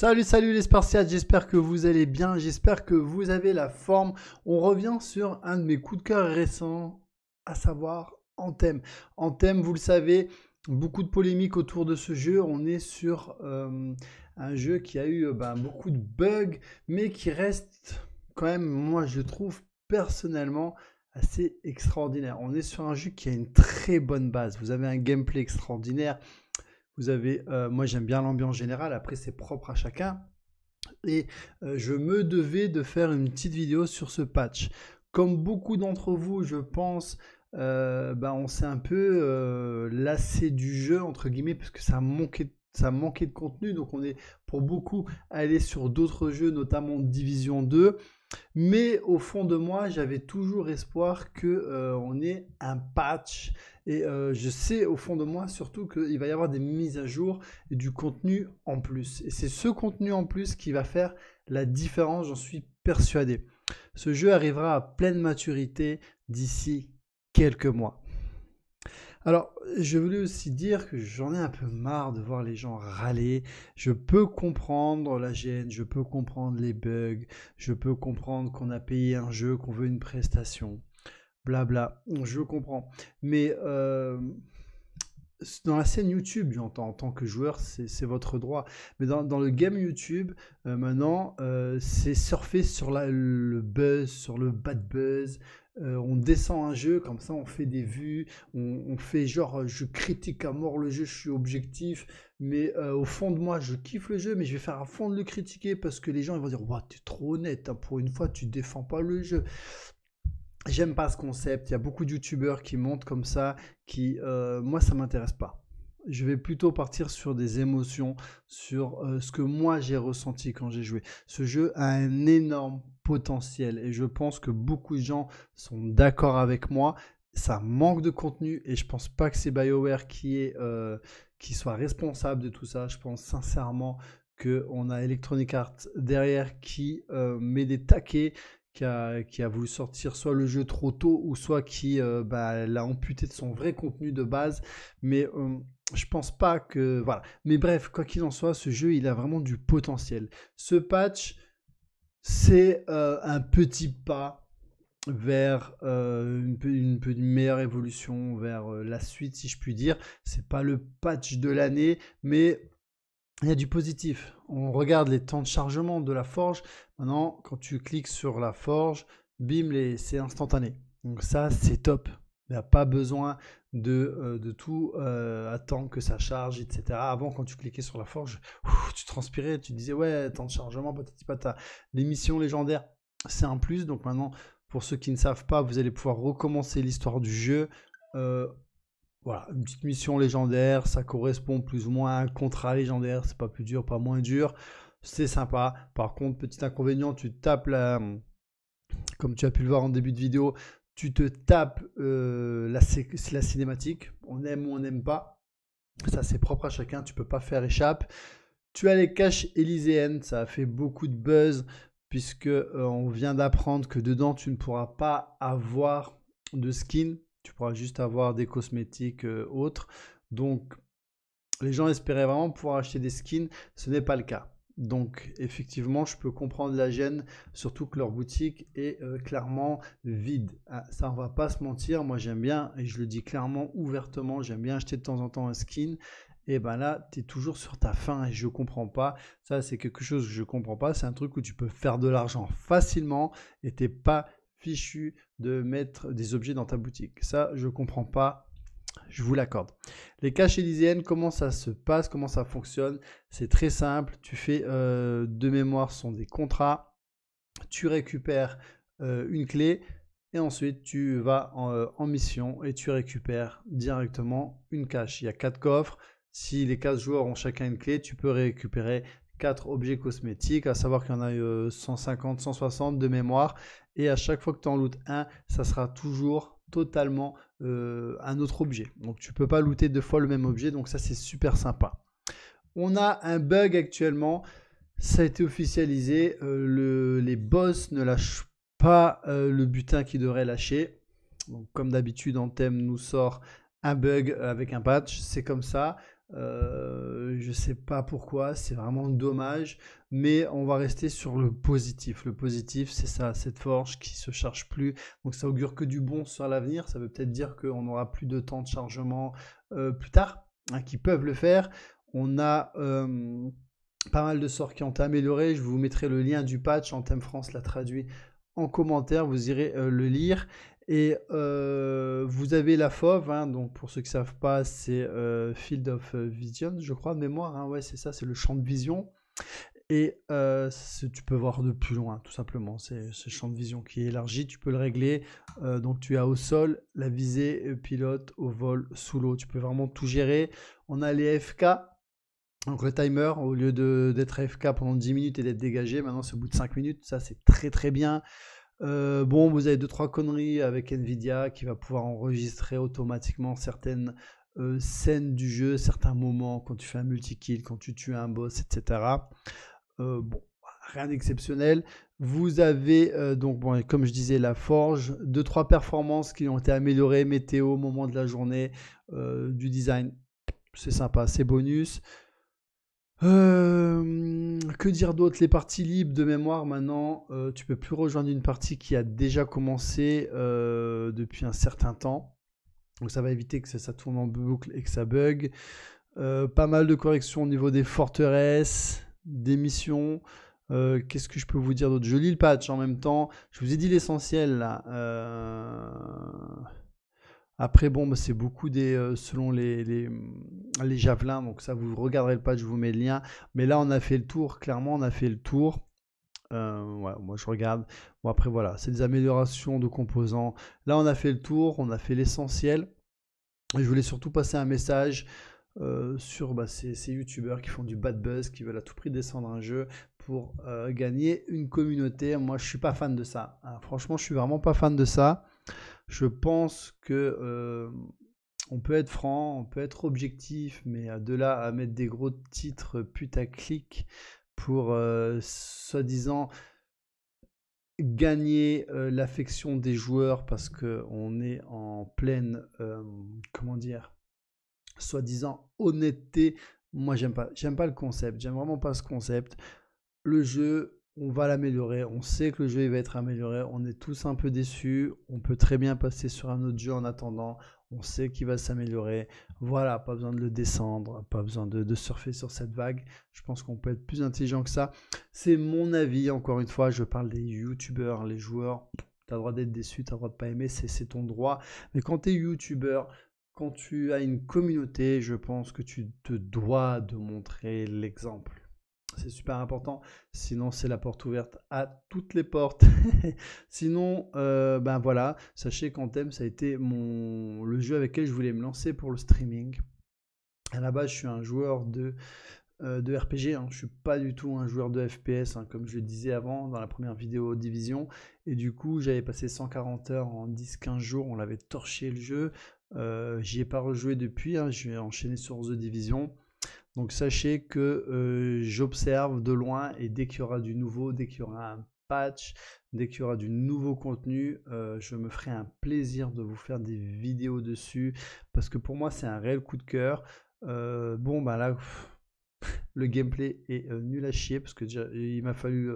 Salut, salut les Spartiates, j'espère que vous allez bien, j'espère que vous avez la forme. On revient sur un de mes coups de cœur récents, à savoir Anthem. Anthem, vous le savez, beaucoup de polémiques autour de ce jeu. On est sur euh, un jeu qui a eu euh, bah, beaucoup de bugs, mais qui reste quand même, moi je trouve personnellement, assez extraordinaire. On est sur un jeu qui a une très bonne base. Vous avez un gameplay extraordinaire. Vous avez, euh, moi j'aime bien l'ambiance générale, après c'est propre à chacun. Et euh, je me devais de faire une petite vidéo sur ce patch. Comme beaucoup d'entre vous, je pense, euh, ben, on s'est un peu lassé du jeu, entre guillemets, parce que ça manquait ça manquait de contenu, donc on est pour beaucoup allé sur d'autres jeux, notamment Division 2. Mais au fond de moi, j'avais toujours espoir que on ait un patch et euh, je sais au fond de moi surtout qu'il va y avoir des mises à jour et du contenu en plus. Et c'est ce contenu en plus qui va faire la différence, j'en suis persuadé. Ce jeu arrivera à pleine maturité d'ici quelques mois. Alors, je voulais aussi dire que j'en ai un peu marre de voir les gens râler. Je peux comprendre la gêne, je peux comprendre les bugs, je peux comprendre qu'on a payé un jeu, qu'on veut une prestation blabla, je comprends. Mais euh, dans la scène YouTube, j'entends, en tant que joueur, c'est votre droit. Mais dans, le game YouTube, euh, maintenant, euh, c'est surfer sur le buzz, sur le bad buzz. on descend un jeu, comme ça on fait des vues, on, fait genre je critique à mort le jeu, je suis objectif, mais au fond de moi je kiffe le jeu, mais je vais faire à fond de le critiquer parce que les gens ils vont dire, tu es trop honnête, hein. pour une fois tu défends pas le jeu. J'aime pas ce concept. Il y a beaucoup de youtubeurs qui montent comme ça, qui, euh, moi, ça m'intéresse pas. Je vais plutôt partir sur des émotions, sur euh, ce que moi j'ai ressenti quand j'ai joué. Ce jeu a un énorme potentiel et je pense que beaucoup de gens sont d'accord avec moi. Ça manque de contenu et je pense pas que c'est BioWare qui, est, euh, qui soit responsable de tout ça. Je pense sincèrement qu'on a Electronic Arts derrière qui met des taquets qui a, voulu sortir soit le jeu trop tôt ou soit qui euh, bah, l'a amputé de son vrai contenu de base. Mais euh, je pense pas que. Voilà. Mais bref, quoi qu'il en soit, ce jeu, il a vraiment du potentiel. Ce patch, c'est euh, un petit pas vers une, meilleure évolution, vers la suite si je puis dire. C'est pas le patch de l'année, mais il y a du positif. On regarde les temps de chargement de la forge. Maintenant, quand tu cliques sur la forge, bim, c'est instantané. Donc ça, c'est top. Il n'y a pas besoin de, euh, tout euh, attendre que ça charge, etc. Avant, quand tu cliquais sur la forge, tu transpirais, tu disais, ouais, temps de chargement, Petit être Les l'émission légendaire, c'est un plus. Donc maintenant, pour ceux qui ne savent pas, vous allez pouvoir recommencer l'histoire du jeu. Euh, voilà, une petite mission légendaire, ça correspond plus ou moins à un contrat légendaire, c'est pas plus dur, pas moins dur, c'est sympa. Par contre, petit inconvénient, tu tapes la, comme tu as pu le voir en début de vidéo, tu te tapes euh, la, cinématique, on aime ou on n'aime pas, ça c'est propre à chacun, tu peux pas faire échappe. Tu as les caches élyséennes, ça a fait beaucoup de buzz puisque euh, on vient d'apprendre que dedans tu ne pourras pas avoir de skin tu pourras juste avoir des cosmétiques euh, autres. Donc, les gens espéraient vraiment pouvoir acheter des skins. Ce n'est pas le cas. Donc, effectivement, je peux comprendre la gêne, surtout que leur boutique est euh, clairement vide. Ah, ça, on va pas se mentir. Moi, j'aime bien, et je le dis clairement, ouvertement, j'aime bien acheter de temps en temps un skin et ben là, tu es toujours sur ta faim et je comprends pas. Ça, c'est quelque chose que je comprends pas. C'est un truc où tu peux faire de l'argent facilement et t'es pas fichu de mettre des objets dans ta boutique. Ça, je ne comprends pas. Je vous l'accorde. Les caches élysiennes, comment ça se passe, comment ça fonctionne C'est très simple. Tu fais euh, deux mémoires, sont des contrats. Tu récupères euh, une clé et ensuite tu vas euh, en, mission et tu récupères directement une cache. Il y a quatre coffres. Si les quatre joueurs ont chacun une clé, tu peux récupérer quatre objets cosmétiques, à savoir qu'il y en a 150, 160 de mémoire et à chaque fois que tu en lootes un, ça sera toujours totalement euh, un autre objet. Donc tu ne peux pas looter deux fois le même objet, donc ça c'est super sympa. On a un bug actuellement, ça a été officialisé, euh, les boss ne lâchent pas euh, le butin qu'ils devraient lâcher. comme d'habitude, Anthem nous sort un bug avec un patch, c'est comme ça. Euh, je sais pas pourquoi, c'est vraiment dommage, mais on va rester sur le positif. Le positif, c'est ça, cette forge qui se charge plus, donc ça augure que du bon sur l'avenir. Ça veut peut-être dire qu'on aura plus de temps de chargement euh, plus tard, hein, qui peuvent le faire. On a euh, pas mal de sorts qui ont amélioré. Je vous mettrai le lien du patch. en thème France l'a traduit en commentaire, vous irez le lire. Et euh, vous avez la FOV, hein, donc pour ceux qui ne savent pas, c'est euh, Field of euh, Vision, je crois, mémoire. Hein, ouais, c'est ça, c'est le champ de vision. Et tu peux voir de plus loin, tout simplement. C'est ce champ de vision qui est élargi, tu peux le régler. donc tu as au sol, la visée, pilote, au vol, sous l'eau. Tu peux vraiment tout gérer. On a les FK. Donc le timer, au lieu d'être FK pendant 10 minutes et d'être dégagé, maintenant c'est au bout de 5 minutes. Ça c'est très très bien. Euh, bon, vous avez deux trois conneries avec Nvidia qui va pouvoir enregistrer automatiquement certaines euh, scènes du jeu, certains moments quand tu fais un multi-kill, quand tu tues un boss, etc. Euh, bon, rien d'exceptionnel. Vous avez donc, bon, comme je disais, la forge, deux trois performances qui ont été améliorées, météo, moment de la journée, du design, c'est sympa, c'est bonus que dire d'autre Les parties libres de mémoire, maintenant, euh, tu peux plus rejoindre une partie qui a déjà commencé euh, depuis un certain temps. Donc ça va éviter que ça, tourne en boucle et que ça bug. Euh, pas mal de corrections au niveau des forteresses, des missions. Qu'est-ce que je peux vous dire d'autre Je lis le patch en même temps. Je vous ai dit l'essentiel là. Après, bon, bah, c'est beaucoup des, euh, selon les, les, javelins. Donc, ça, vous regarderez le patch, je vous mets le lien. Mais là, on a fait le tour. Clairement, on a fait le tour. Euh, moi, je regarde. Bon, après, voilà, c'est des améliorations de composants. Là, on a fait le tour. On a fait l'essentiel. Je voulais surtout passer un message. Euh, sur bah, ces, youtubeurs qui font du bad buzz, qui veulent à tout prix descendre un jeu pour gagner une communauté. Moi, je ne suis pas fan de ça. Hein. Franchement, je ne suis vraiment pas fan de ça je pense que euh, on peut être franc, on peut être objectif, mais de là à mettre des gros titres putaclic pour euh, soi-disant gagner euh, l'affection des joueurs parce qu'on est en pleine comment dire soi-disant honnêteté. Moi, j'aime pas, j'aime pas le concept, j'aime vraiment pas ce concept. Le jeu, on va l'améliorer, on sait que le jeu va être amélioré, on est tous un peu déçus, on peut très bien passer sur un autre jeu en attendant, on sait qu'il va s'améliorer, voilà, pas besoin de le descendre, pas besoin de, surfer sur cette vague, je pense qu'on peut être plus intelligent que ça, c'est mon avis, encore une fois, je parle des youtubeurs, les joueurs, t'as le droit d'être déçu, t'as le droit de pas aimer, c'est ton droit, mais quand t'es youtubeur, quand tu as une communauté, je pense que tu te dois de montrer l'exemple c'est super important. Sinon, c'est la porte ouverte à toutes les portes. Sinon, euh, ben voilà, sachez qu'Anthem, ça a été mon... le jeu avec lequel je voulais me lancer pour le streaming. À la base, je suis un joueur de, euh, de RPG. Hein. Je ne suis pas du tout un joueur de FPS, hein, comme je le disais avant dans la première vidéo Division. Et du coup, j'avais passé 140 heures en 10-15 jours. On l'avait torché le jeu. Euh, J'y ai pas rejoué depuis. Hein. Je vais enchaîner sur The Division. Donc sachez que euh, j'observe de loin et dès qu'il y aura du nouveau, dès qu'il y aura un patch, dès qu'il y aura du nouveau contenu, euh, je me ferai un plaisir de vous faire des vidéos dessus parce que pour moi c'est un réel coup de cœur. Euh, bon bah là, le gameplay est nul à chier parce que il m'a fallu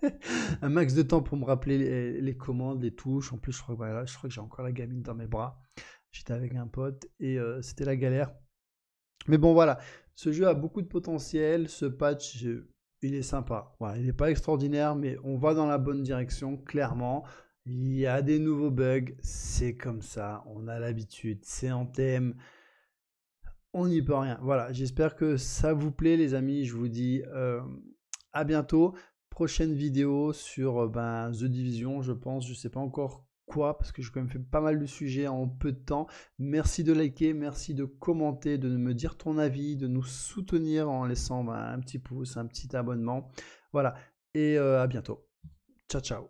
un max de temps pour me rappeler les, commandes, les touches. En plus je crois, je crois que j'ai encore la gamine dans mes bras. J'étais avec un pote et c'était la galère. Mais bon voilà, ce jeu a beaucoup de potentiel, ce patch, il est sympa. il n'est pas extraordinaire, mais on va dans la bonne direction, clairement. Il y a des nouveaux bugs, c'est comme ça, on a l'habitude, c'est en thème. On n'y peut rien. Voilà, j'espère que ça vous plaît les amis, je vous dis euh, à bientôt. Prochaine vidéo sur euh, ben, The Division, je pense, je ne sais pas encore quoi, parce que je quand même fait pas mal de sujets en peu de temps. Merci de liker, merci de commenter, de me dire ton avis, de nous soutenir en laissant bah, un petit pouce, un petit abonnement. Voilà, et euh, à bientôt. Ciao, ciao.